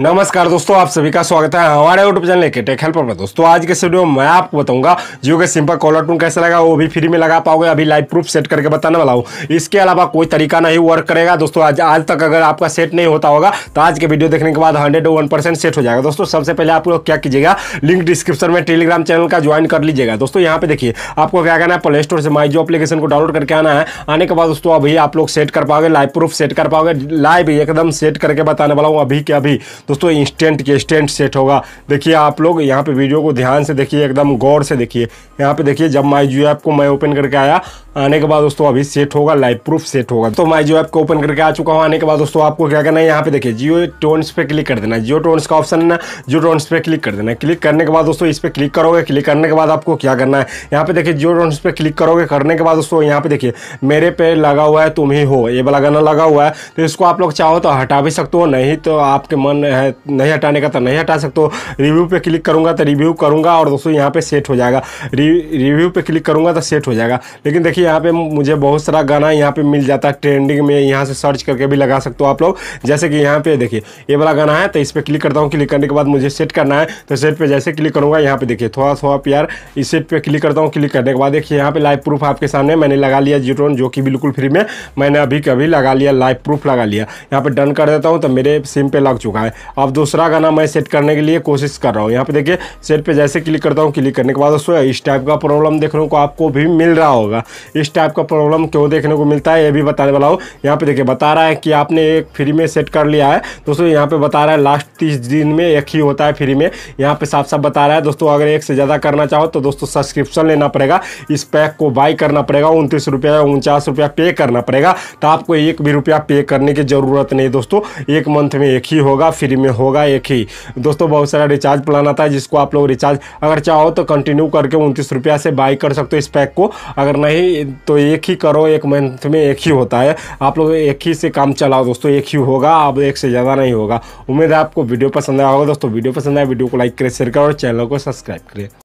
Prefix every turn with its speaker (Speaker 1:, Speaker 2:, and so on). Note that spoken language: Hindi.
Speaker 1: नमस्कार दोस्तों आप सभी का स्वागत है हमारे यूट्यूब चैनल के टेक हेल्पर पर दोस्तों आज के वीडियो में मैं आपको बताऊंगा जियो के सिंपल कॉलर टून कैसे लगा वो भी फ्री में लगा पाओगे अभी लाइव प्रूफ सेट करके बताने वाला हूँ इसके अलावा कोई तरीका नहीं वर्क करेगा दोस्तों आज आज तक अगर आपका सेट नहीं होता होगा तो आज के वीडियो देखने के बाद हंड्रेड सेट हो जाएगा दोस्तों सबसे पहले आप लोग क्या कीजिएगा लिंक डिस्क्रिप्शन में टेलीग्राम चैनल का ज्वाइन कर लीजिएगा दोस्तों यहाँ पे देखिए आपको क्या करना है प्ले स्टोर से माई जो अपलीकेशन को डाउनलोड करके आना है आने के बाद दोस्तों अभी आप लोग सेट कर पाओगे लाइव प्रूफ सेट कर पाओगे लाइव एकदम सेट करके बताने वाला हूँ अभी के अभी दोस्तों इंस्टेंट के इंस्टेंट सेट होगा देखिए आप लोग यहाँ पे वीडियो को ध्यान से देखिए एकदम गौर से देखिए यहाँ पे देखिए जब माई जियो ऐप को मैं ओपन करके आया आने के बाद दोस्तों अभी सेट होगा लाइव प्रूफ सेट होगा तो माई जियो ऐप को ओपन करके आ चुका हूँ आने के बाद दोस्तों आपको क्या करना है यहाँ पे देखिए जियो टोन्स पे क्लिक कर देना जियो टोन्स का ऑप्शन है ना जियो टोन्स पे क्लिक कर देना क्लिक करने के बाद दोस्तों इस पर क्लिक करोगे क्लिक करने के बाद आपको क्या करना है यहाँ पे देखिए जियो टोन्स पे क्लिक करोगे करने के बाद दोस्तों यहाँ पे देखिए मेरे पे लगा हुआ है तुम ही हो ये वाला गाना लगा हुआ है तो इसको आप लोग चाहो तो हटा भी सकते हो नहीं तो आपके मन नहीं हटाने का तो नहीं हटा सकते हो रिव्यू पे क्लिक करूँगा तो रिव्यू करूँगा और दोस्तों यहाँ पे सेट हो जाएगा रिव्यू पे क्लिक करूँगा तो सेट हो जाएगा लेकिन देखिए यहाँ पे मुझे बहुत सारा गाना यहाँ पे मिल जाता है ट्रेंडिंग में यहाँ से सर्च करके भी लगा सकते हो आप लोग जैसे कि यहाँ पे देखिए ये वाला गाना है तो इस पर क्लिक करता हूँ क्लिक करने के बाद मुझे सेट करना है तो सेट पर जैसे क्लिक करूँगा यहाँ पे देखिए थोड़ा थोड़ा प्यार इस सेट पर क्लिक करता हूँ क्लिक करने के बाद देखिए यहाँ पे लाइव प्रूफ आपके सामने मैंने लगा लिया जीटोन जो कि बिल्कुल फ्री में मैंने अभी कभी लगा लिया लाइव प्रूफ लगा लिया यहाँ पर डन कर देता हूँ तो मेरे सिम पे लग चुका है अब दूसरा गाना मैं सेट करने के लिए कोशिश कर रहा हूँ यहाँ पे देखिए सेट पे जैसे क्लिक करता हूँ क्लिक करने के बाद दोस्तों इस टाइप का प्रॉब्लम देखने को आपको भी मिल रहा होगा इस टाइप का प्रॉब्लम क्यों देखने को मिलता है ये भी बताने वाला हूँ यहाँ पे देखिए बता रहा है कि आपने एक फ्री में सेट कर लिया है दोस्तों यहाँ पे बता रहा है लास्ट तीस दिन में एक ही होता है फ्री में यहाँ पे साफ साफ बता रहा है दोस्तों अगर एक से ज़्यादा करना चाहो तो दोस्तों सब्सक्रिप्शन लेना पड़ेगा इस पैक को बाई करना पड़ेगा उनतीस रुपया उनचास रुपया पे करना पड़ेगा तो आपको एक भी रुपया पे करने की ज़रूरत नहीं दोस्तों एक मंथ में एक ही होगा फ्री फ्री में होगा एक ही दोस्तों बहुत सारा रिचार्ज प्लान आता है जिसको आप लोग रिचार्ज अगर चाहो तो कंटिन्यू करके उनतीस रुपया से बाई कर सकते हो इस पैक को अगर नहीं तो एक ही करो एक मंथ में एक ही होता है आप लोग एक ही से काम चलाओ दोस्तों एक ही होगा अब एक से ज़्यादा नहीं होगा उम्मीद है आपको वीडियो पसंद आया होगा दोस्तों वीडियो पसंद आया वीडियो को लाइक करें शेयर करें और चैनल को सब्सक्राइब करें